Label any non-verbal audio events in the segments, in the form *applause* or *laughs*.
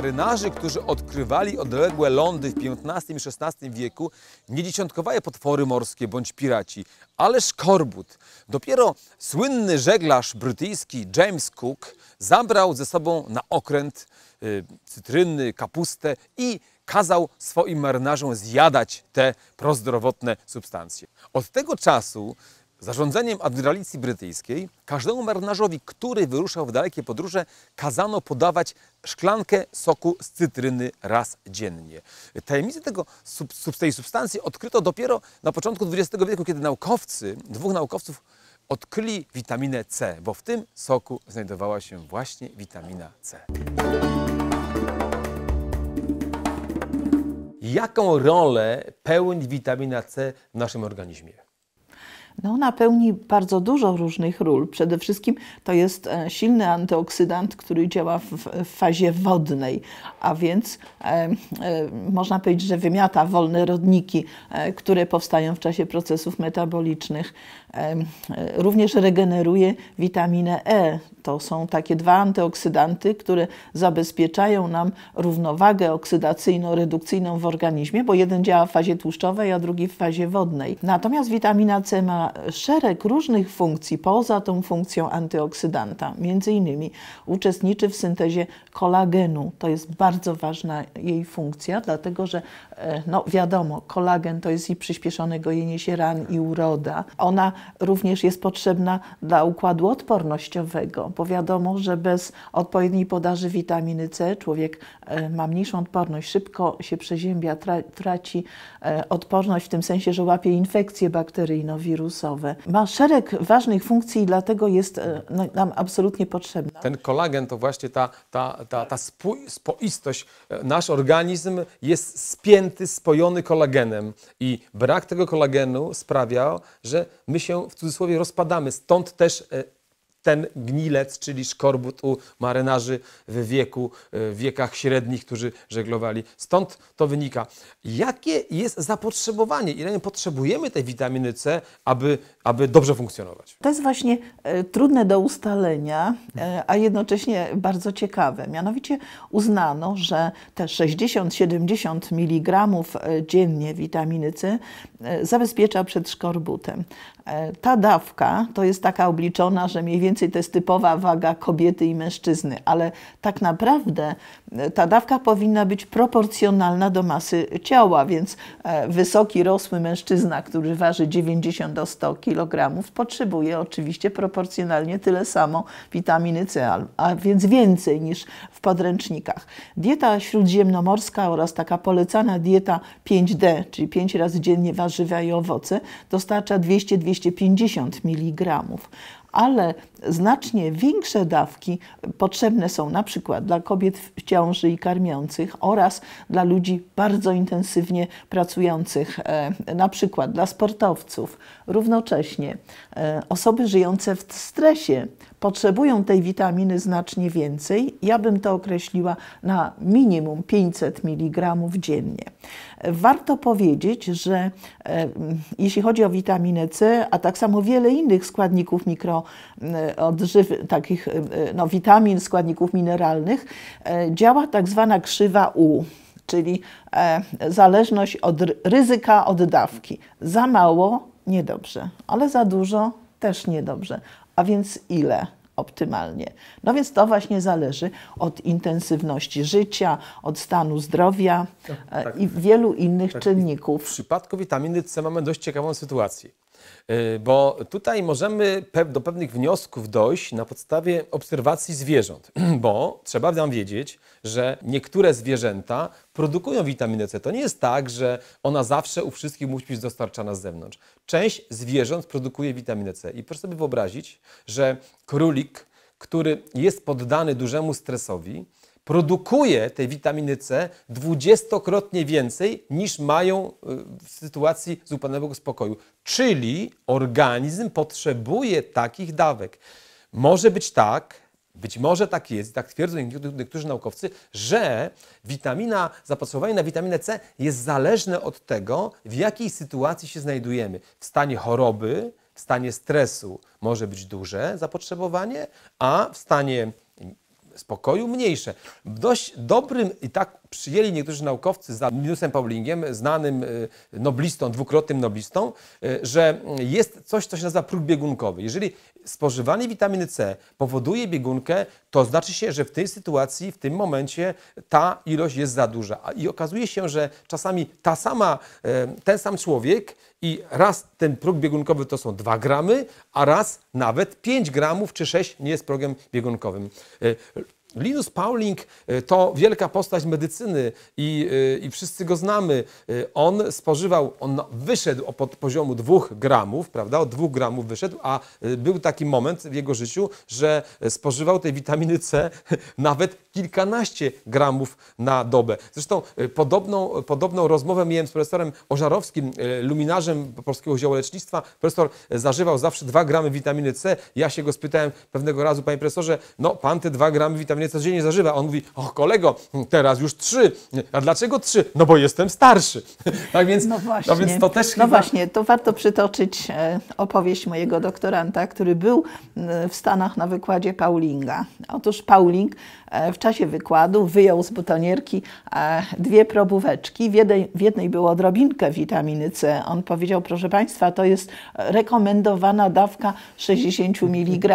Marynarzy, którzy odkrywali odległe lądy w XV i XVI wieku, nie dziesiątkowali potwory morskie bądź piraci, ale szkorbut. Dopiero słynny żeglarz brytyjski James Cook zabrał ze sobą na okręt y, cytryny, kapustę i kazał swoim marynarzom zjadać te prozdrowotne substancje. Od tego czasu Zarządzeniem admiralicji brytyjskiej każdemu marynarzowi, który wyruszał w dalekie podróże, kazano podawać szklankę soku z cytryny raz dziennie. Tajemnicę tego, tej substancji odkryto dopiero na początku XX wieku, kiedy naukowcy, dwóch naukowców odkryli witaminę C, bo w tym soku znajdowała się właśnie witamina C. Jaką rolę pełni witamina C w naszym organizmie? No, ona pełni bardzo dużo różnych ról. Przede wszystkim to jest e, silny antyoksydant, który działa w, fazie wodnej, a więc e, e, można powiedzieć, że wymiata wolne rodniki, e, które powstają w czasie procesów metabolicznych. E, e, również regeneruje witaminę E. To są takie dwa antyoksydanty, które zabezpieczają nam równowagę oksydacyjno-redukcyjną w organizmie, bo jeden działa w fazie tłuszczowej, a drugi w fazie wodnej. Natomiast witamina C ma szereg różnych funkcji poza tą funkcją antyoksydanta. Między innymi uczestniczy w syntezie kolagenu. To jest bardzo ważna jej funkcja, dlatego że e, no wiadomo, kolagen to jest i przyspieszone gojenie się ran i uroda. Ona również jest potrzebna dla układu odpornościowego, bo wiadomo, że bez odpowiedniej podaży witaminy C człowiek e, ma mniejszą odporność, szybko się przeziębia, traci e, odporność w tym sensie, że łapie infekcje bakteryjno wirusowe ma szereg ważnych funkcji i dlatego jest e, no, nam absolutnie potrzebna. Ten kolagen to właśnie ta, ta, ta, ta spój, spoistość. E, nasz organizm jest spięty, spojony kolagenem i brak tego kolagenu sprawia, że my się w cudzysłowie rozpadamy. Stąd też e, ten gnilec, czyli szkorbut u marynarzy w wieku, e, w wiekach średnich, którzy żeglowali. Stąd to wynika. Jakie jest zapotrzebowanie? Ile potrzebujemy tej witaminy C, aby, aby dobrze funkcjonować? To jest właśnie e, trudne do ustalenia, e, a jednocześnie bardzo ciekawe. Mianowicie uznano, że te 60-70 mg e, dziennie witaminy C e, zabezpiecza przed szkorbutem. E, ta dawka to jest taka obliczona, że mniej więcej to jest typowa waga kobiety i mężczyzny, ale tak naprawdę e, ta dawka powinna być proporcjonalna do masy ciała, więc e, wysoki, rosły mężczyzna, który waży 90 do 100 kg, potrzebuje oczywiście proporcjonalnie tyle samo witaminy C, a więc więcej niż w podręcznikach. Dieta śródziemnomorska oraz taka polecana dieta 5D, czyli 5 razy dziennie warzywa i owoce, dostarcza 200-200 250 mg, ale znacznie większe dawki potrzebne są na przykład dla kobiet w ciąży i karmiących oraz dla ludzi bardzo intensywnie pracujących, e, na przykład dla sportowców. Równocześnie e, osoby żyjące w stresie potrzebują tej witaminy znacznie więcej. Ja bym to określiła na minimum 500 mg dziennie. Warto powiedzieć, że e, jeśli chodzi o witaminę C, a tak samo wiele innych składników e, odżyw takich e, no, witamin, składników mineralnych, działa tak zwana krzywa U czyli e, zależność od ryzyka dawki. Za mało niedobrze, ale za dużo też niedobrze. A więc ile? optymalnie. No więc to właśnie zależy od intensywności życia, od stanu zdrowia tak, tak. i wielu innych tak. czynników. W przypadku witaminy C mamy dość ciekawą sytuację. Y, bo tutaj możemy do pewnych wniosków dojść na podstawie obserwacji zwierząt, *clears throat* bo trzeba nam wiedzieć, że niektóre zwierzęta produkują witaminę C. To nie jest tak, że ona zawsze u wszystkich musi być dostarczana z zewnątrz. Część zwierząt produkuje witaminę C i proszę sobie wyobrazić, że królik, który jest poddany dużemu stresowi, produkuje tej witaminy C dwudziestokrotnie więcej niż mają y, w sytuacji zupełnego spokoju. Czyli organizm potrzebuje takich dawek. Może być tak, być może tak jest, tak twierdzą niektórzy naukowcy, że witamina, zapotrzebowanie na witaminę C jest zależne od tego, w jakiej sytuacji się znajdujemy. W stanie choroby, w stanie stresu może być duże zapotrzebowanie, a w stanie spokoju mniejsze. Dość dobrym i tak przyjęli niektórzy naukowcy za Linusem Paulingiem, znanym y, noblistą, dwukrotnym noblistą, y, że jest coś, co się nazywa próg biegunkowy. Jeżeli spożywanie witaminy C powoduje biegunkę, to znaczy się, że w tej sytuacji, w tym momencie ta ilość jest za duża. I okazuje się, że czasami ta sama, y, ten sam człowiek i raz ten próg biegunkowy to są 2 gramy, a raz nawet 5 gramów czy 6 nie jest progiem biegunkowym. Linus Pauling e, to wielka postać medycyny i, e, i wszyscy go znamy. E, on spożywał, on wyszedł od poziomu 2 gramów, prawda? Od 2 gramów wyszedł, a był taki moment w jego życiu, że spożywał tej witaminy C *laughs* nawet kilkanaście gramów na dobę. Zresztą y, podobną, podobną rozmowę miałem z profesorem Ożarowskim, y, luminarzem polskiego ziołolecznictwa. Profesor y, zażywał zawsze 2 gramy witaminy C. Ja się go spytałem pewnego razu, panie profesorze, no pan te 2 gramy witaminy C codziennie zażywa. On mówi, o kolego, teraz już 3. A dlaczego 3? No bo jestem starszy. *laughs* tak więc, no, no właśnie, no więc to też No właśnie, to warto przytoczyć e, opowieść mojego doktoranta, który był e, w Stanach na wykładzie Paulinga. Otóż Pauling E, w czasie wykładu wyjął z butonierki e, dwie probóweczki. W jednej, w jednej było odrobinkę witaminy C. On powiedział, proszę Państwa, to jest rekomendowana dawka 60 mg,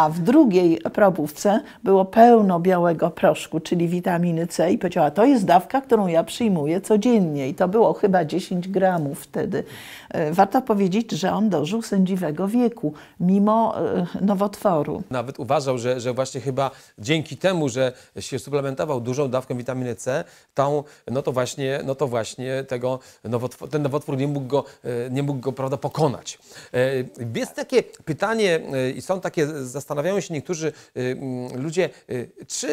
a w drugiej probówce było pełno białego proszku, czyli witaminy C i powiedziała, to jest dawka, którą ja przyjmuję codziennie i to było chyba 10 gramów wtedy. E, warto powiedzieć, że on dożył sędziwego wieku, mimo e, nowotworu. Nawet uważał, że, że właśnie chyba dzięki temu, że się suplementował dużą dawką witaminy C, tą, no to właśnie, no to właśnie tego ten nowotwór nie mógł go, e, nie mógł go prawda, pokonać. Jest takie pytanie i są takie zastrzeżenia, zastanawiają się niektórzy y, mm, ludzie, y, czy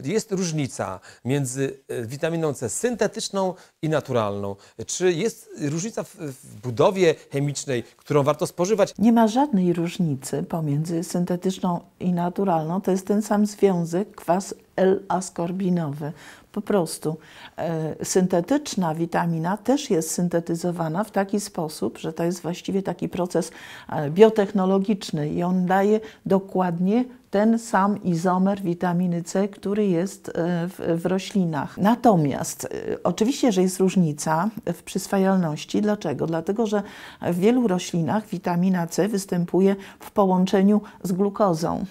y, jest różnica między witaminą C syntetyczną i naturalną? Czy jest różnica w, w budowie chemicznej, którą warto spożywać? Nie ma żadnej różnicy pomiędzy syntetyczną i naturalną. To jest ten sam związek, kwas L-askorbinowy. Po prostu e, syntetyczna witamina też jest syntetyzowana w taki sposób, że to jest właściwie taki proces e, biotechnologiczny i on daje dokładnie ten sam izomer witaminy C, który jest e, w, w, roślinach. Natomiast oczywiście, że jest różnica w przyswajalności. Dlaczego? Dlatego, że w wielu roślinach witamina C występuje w połączeniu z glukozą.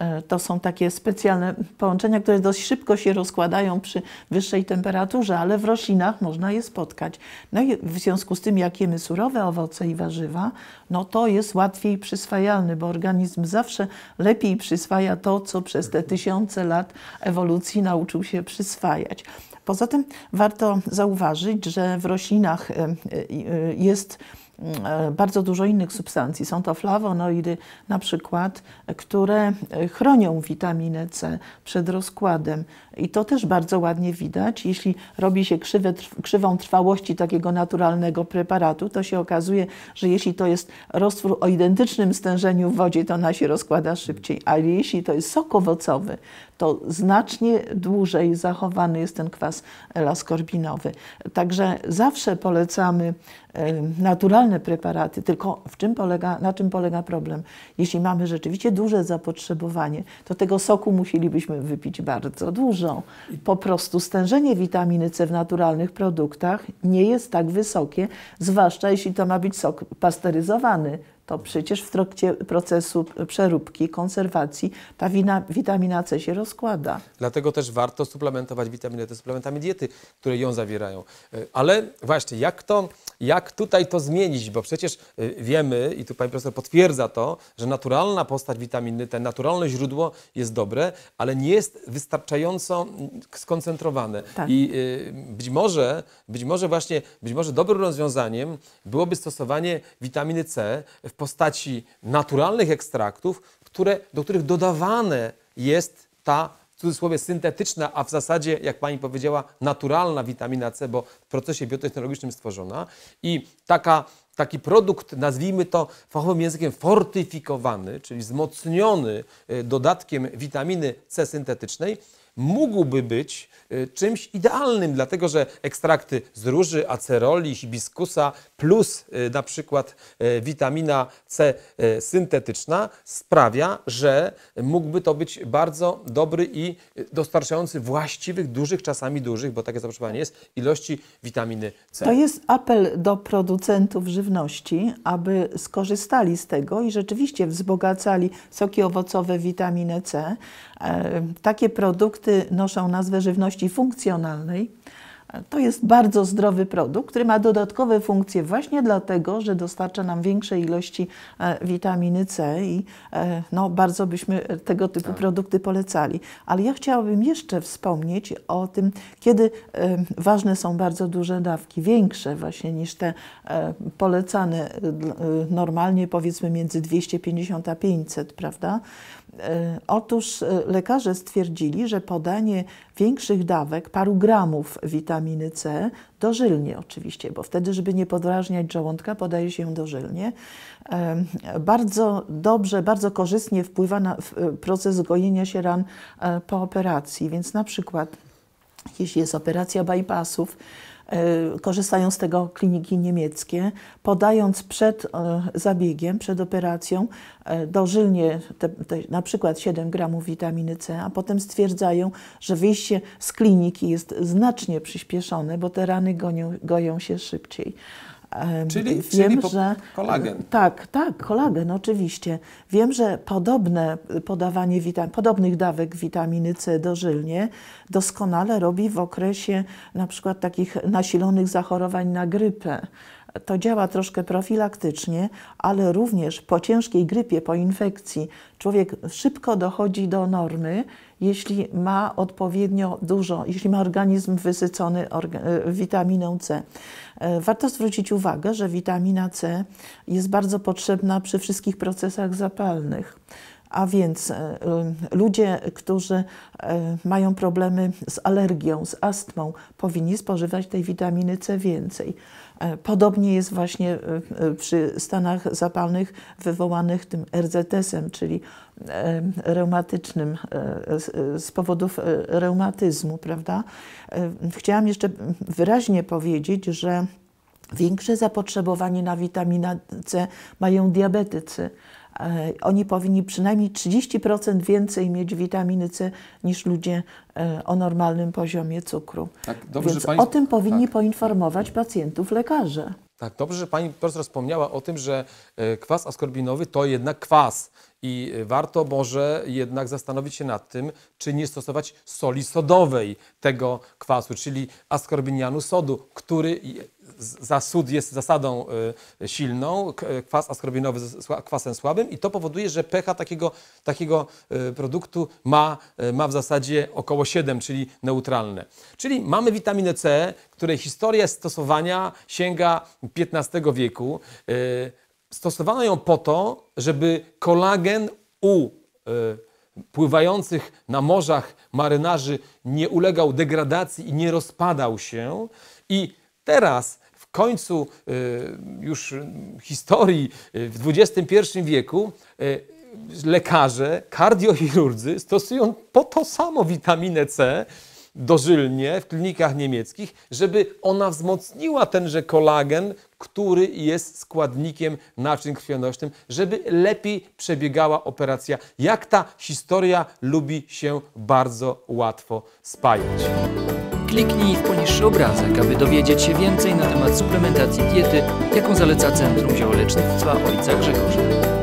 E, to są takie specjalne połączenia, które dość szybko się rozkładają przy wyższej temperaturze, ale w roślinach można je spotkać. No i w związku z tym, jak jemy surowe owoce i warzywa, no to jest łatwiej przyswajalny, bo organizm zawsze lepiej przyswaja to, co przez te tysiące lat ewolucji nauczył się przyswajać. Poza tym warto zauważyć, że w roślinach e, e, jest E, bardzo dużo innych substancji. Są to flawonoidy na przykład, które e, chronią witaminę C przed rozkładem. I to też bardzo ładnie widać. Jeśli robi się krzywę krzywą trwałości takiego naturalnego preparatu, to się okazuje, że jeśli to jest roztwór o identycznym stężeniu w wodzie, to ona się rozkłada szybciej. Ale jeśli to jest sok owocowy, to znacznie dłużej zachowany jest ten kwas laskorbinowy. Także zawsze polecamy naturalne preparaty, tylko w czym polega, na czym polega problem? Jeśli mamy rzeczywiście duże zapotrzebowanie, to tego soku musielibyśmy wypić bardzo dużo. Po prostu stężenie witaminy C w naturalnych produktach nie jest tak wysokie, zwłaszcza jeśli to ma być sok pasteryzowany to przecież w trakcie procesu przeróbki, konserwacji ta wina, witamina C się rozkłada. Dlatego też warto suplementować witaminę C suplementami diety, które ją zawierają. E, ale właśnie, jak to, jak tutaj to zmienić? Bo przecież e, wiemy, i tu pani profesor potwierdza to, że naturalna postać witaminy, te naturalne źródło jest dobre, ale nie jest wystarczająco skoncentrowane. Tak. I e, być może, być może właśnie, być może dobrym rozwiązaniem byłoby stosowanie witaminy C w postaci naturalnych ekstraktów, które, do których dodawane jest ta w cudzysłowie syntetyczna, a w zasadzie, jak pani powiedziała, naturalna witamina C, bo w procesie biotechnologicznym stworzona. I taka, taki produkt, nazwijmy to fachowym językiem fortyfikowany, czyli wzmocniony e, dodatkiem witaminy C syntetycznej, mógłby być y, czymś idealnym, dlatego że ekstrakty z róży, aceroli, hibiskusa plus y, na przykład y, witamina C syntetyczna sprawia, że mógłby to być bardzo dobry i dostarczający właściwych, dużych, czasami dużych, bo takie zapotrzebowanie jest, ilości witaminy C. To jest apel do producentów żywności, aby skorzystali z tego i rzeczywiście wzbogacali soki owocowe witaminę C. E, takie produkty noszą nazwę żywności funkcjonalnej, to jest bardzo zdrowy produkt, który ma dodatkowe funkcje właśnie dlatego, że dostarcza nam większej ilości e, witaminy C i e, no, bardzo byśmy tego typu tak. produkty polecali. Ale ja chciałabym jeszcze wspomnieć o tym, kiedy e, ważne są bardzo duże dawki, większe właśnie niż te polecane normalnie powiedzmy między 250 a 500, prawda? Otóż lekarze stwierdzili, że podanie większych dawek, paru gramów witaminy witaminy C, dożylnie oczywiście, bo wtedy, żeby nie podrażniać żołądka, podaje się ją dożylnie. Bardzo dobrze, bardzo korzystnie wpływa na e, proces gojenia się ran e, po operacji, więc na przykład jeśli jest operacja bypassów, Y, korzystają z tego kliniki niemieckie, podając przed y, zabiegiem, przed operacją y, dożylnie te, te, na przykład 7 gramów witaminy C, a potem stwierdzają, że wyjście z kliniki jest znacznie przyspieszone, bo te rany gonią, goją się szybciej. Czyli, Wiem, czyli po, że, kolagen. Tak, tak, kolagen oczywiście. Wiem, że podobne podawanie witam, podobnych dawek witaminy C dożylnie doskonale robi w okresie na przykład takich nasilonych zachorowań na grypę to działa troszkę profilaktycznie, ale również po ciężkiej grypie, po infekcji człowiek szybko dochodzi do normy, jeśli ma odpowiednio dużo, jeśli ma organizm wysycony e, witaminą C. E, warto zwrócić uwagę, że witamina C jest bardzo potrzebna przy wszystkich procesach zapalnych. A więc e, ludzie, którzy e, mają problemy z alergią, z astmą, powinni spożywać tej witaminy C więcej. E, podobnie jest właśnie przy stanach zapalnych wywołanych tym RZS-em, czyli reumatycznym, z powodów reumatyzmu, prawda? Chciałam jeszcze wyraźnie powiedzieć, że większe zapotrzebowanie na witaminę C mają diabetycy E, oni powinni przynajmniej 30% więcej mieć witaminy C niż ludzie e, o normalnym poziomie cukru. Tak, dobrze, Więc pani... o tym powinni tak. poinformować pacjentów lekarze. Tak, dobrze, że pani profesor wspomniała o tym, że e, kwas askorbinowy to jednak kwas i warto może jednak zastanowić się nad tym, czy nie stosować soli sodowej tego kwasu, czyli askorbinianu sodu, który zasód jest zasadą y, silną, y, kwas ascorbinowy kwasem słabym i to powoduje, że pH takiego, takiego y, produktu ma, ma w zasadzie około 7, czyli neutralne. Czyli mamy witaminę C, której historia stosowania sięga XV wieku. Stosowano ją po to, żeby kolagen u pływających na morzach marynarzy nie ulegał degradacji i nie rozpadał się. I teraz końcu y, już historii y, w XXI wieku y, lekarze, kardiochirurdzy stosują po to samo witaminę C dożylnie w klinikach niemieckich, żeby ona wzmocniła tenże kolagen, który jest składnikiem naczyń krwionośnym, żeby lepiej przebiegała operacja. Jak ta historia lubi się bardzo łatwo spajać. Kliknij w poniższy obrazek, aby dowiedzieć się więcej na temat suplementacji diety, jaką zaleca Centrum Ziołolecznictwa Ojca Grzegorza.